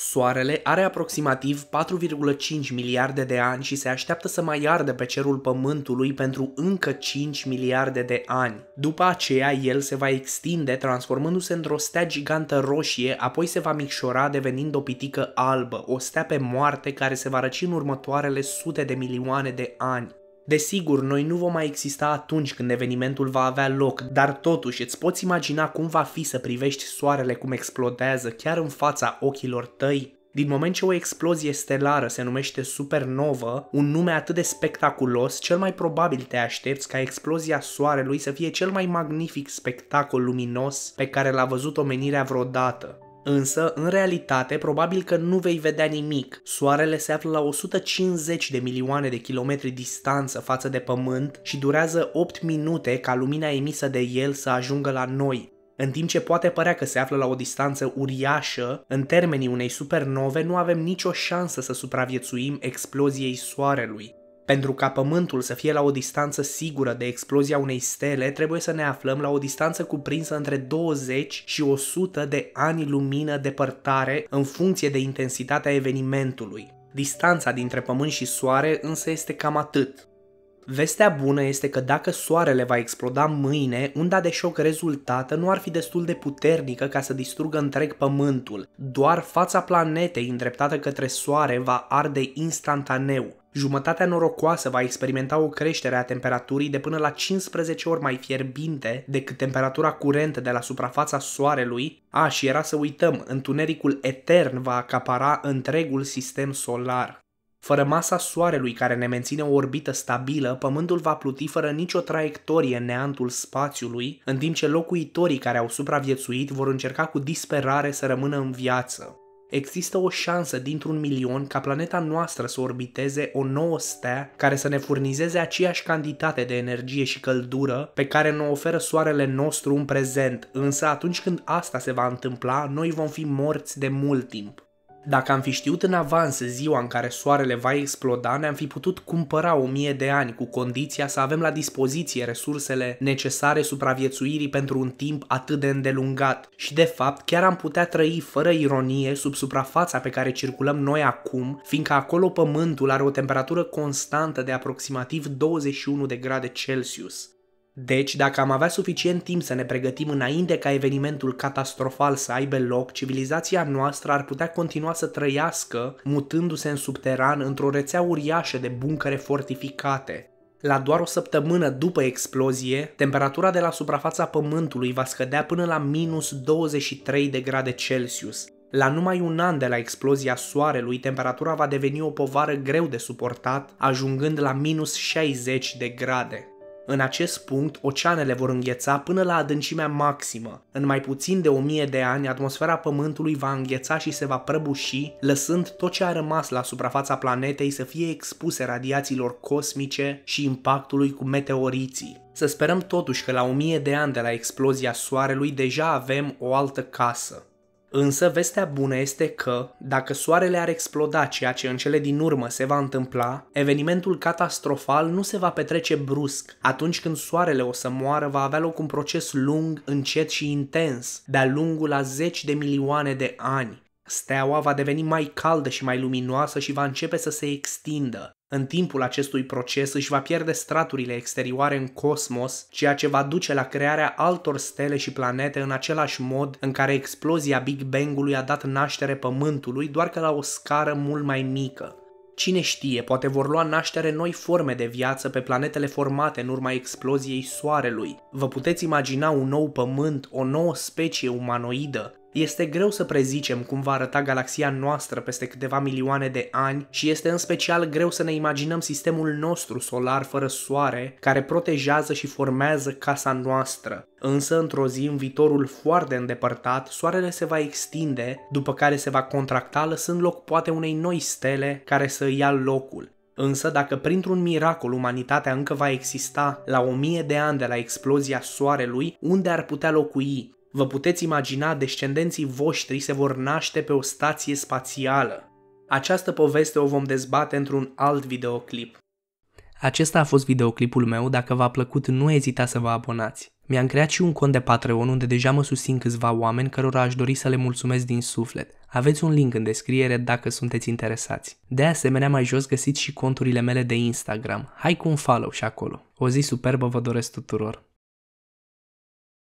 Soarele are aproximativ 4,5 miliarde de ani și se așteaptă să mai ardă pe cerul Pământului pentru încă 5 miliarde de ani. După aceea, el se va extinde transformându-se într-o stea gigantă roșie, apoi se va micșora devenind o pitică albă, o stea pe moarte care se va răci în următoarele sute de milioane de ani. Desigur, noi nu vom mai exista atunci când evenimentul va avea loc, dar totuși îți poți imagina cum va fi să privești soarele cum explodează chiar în fața ochilor tăi? Din moment ce o explozie stelară se numește supernovă, un nume atât de spectaculos, cel mai probabil te aștepți ca explozia soarelui să fie cel mai magnific spectacol luminos pe care l-a văzut omenirea vreodată. Însă, în realitate, probabil că nu vei vedea nimic. Soarele se află la 150 de milioane de kilometri distanță față de Pământ și durează 8 minute ca lumina emisă de el să ajungă la noi. În timp ce poate părea că se află la o distanță uriașă, în termenii unei supernove nu avem nicio șansă să supraviețuim exploziei soarelui. Pentru ca Pământul să fie la o distanță sigură de explozia unei stele, trebuie să ne aflăm la o distanță cuprinsă între 20 și 100 de ani lumină depărtare în funcție de intensitatea evenimentului. Distanța dintre Pământ și Soare însă este cam atât. Vestea bună este că dacă soarele va exploda mâine, unda de șoc rezultată nu ar fi destul de puternică ca să distrugă întreg pământul. Doar fața planetei îndreptată către soare va arde instantaneu jumătatea norocoasă va experimenta o creștere a temperaturii de până la 15 ori mai fierbinte decât temperatura curentă de la suprafața Soarelui. A, și era să uităm, întunericul etern va acapara întregul sistem solar. Fără masa Soarelui care ne menține o orbită stabilă, Pământul va pluti fără nicio traiectorie în neantul spațiului, în timp ce locuitorii care au supraviețuit vor încerca cu disperare să rămână în viață. Există o șansă dintr-un milion ca planeta noastră să orbiteze o nouă stea care să ne furnizeze aceeași cantitate de energie și căldură pe care ne oferă soarele nostru în prezent, însă atunci când asta se va întâmpla, noi vom fi morți de mult timp. Dacă am fi știut în avans ziua în care soarele va exploda, ne-am fi putut cumpăra o mie de ani cu condiția să avem la dispoziție resursele necesare supraviețuirii pentru un timp atât de îndelungat. Și de fapt, chiar am putea trăi fără ironie sub suprafața pe care circulăm noi acum, fiindcă acolo pământul are o temperatură constantă de aproximativ 21 de grade Celsius. Deci, dacă am avea suficient timp să ne pregătim înainte ca evenimentul catastrofal să aibă loc, civilizația noastră ar putea continua să trăiască, mutându-se în subteran într-o rețea uriașă de buncăre fortificate. La doar o săptămână după explozie, temperatura de la suprafața Pământului va scădea până la minus 23 de grade Celsius. La numai un an de la explozia Soarelui, temperatura va deveni o povară greu de suportat, ajungând la minus 60 de grade. În acest punct, oceanele vor îngheța până la adâncimea maximă. În mai puțin de 1000 de ani, atmosfera Pământului va îngheța și se va prăbuși, lăsând tot ce a rămas la suprafața planetei să fie expuse radiațiilor cosmice și impactului cu meteoriții. Să sperăm totuși că la 1000 de ani de la explozia Soarelui deja avem o altă casă. Însă vestea bună este că, dacă soarele ar exploda ceea ce în cele din urmă se va întâmpla, evenimentul catastrofal nu se va petrece brusc. Atunci când soarele o să moară, va avea loc un proces lung, încet și intens, de-a lungul a zeci de milioane de ani, Steaua va deveni mai caldă și mai luminoasă și va începe să se extindă. În timpul acestui proces își va pierde straturile exterioare în cosmos, ceea ce va duce la crearea altor stele și planete în același mod în care explozia Big Bang-ului a dat naștere Pământului, doar că la o scară mult mai mică. Cine știe, poate vor lua naștere noi forme de viață pe planetele formate în urma exploziei Soarelui. Vă puteți imagina un nou pământ, o nouă specie umanoidă, este greu să prezicem cum va arăta galaxia noastră peste câteva milioane de ani și este în special greu să ne imaginăm sistemul nostru solar fără soare, care protejează și formează casa noastră. Însă, într-o zi, în viitorul foarte îndepărtat, soarele se va extinde, după care se va contracta lăsând loc poate unei noi stele care să ia locul. Însă, dacă printr-un miracol umanitatea încă va exista la o mie de ani de la explozia Soarelui, unde ar putea locui? Vă puteți imagina, descendenții voștri se vor naște pe o stație spațială. Această poveste o vom dezbate într-un alt videoclip. Acesta a fost videoclipul meu, dacă v-a plăcut nu ezita să vă abonați. Mi-am creat și un cont de Patreon unde deja mă susțin câțiva oameni cărora aș dori să le mulțumesc din suflet. Aveți un link în descriere dacă sunteți interesați. De asemenea, mai jos găsiți și conturile mele de Instagram. Hai cu un follow și acolo. O zi superbă vă doresc tuturor!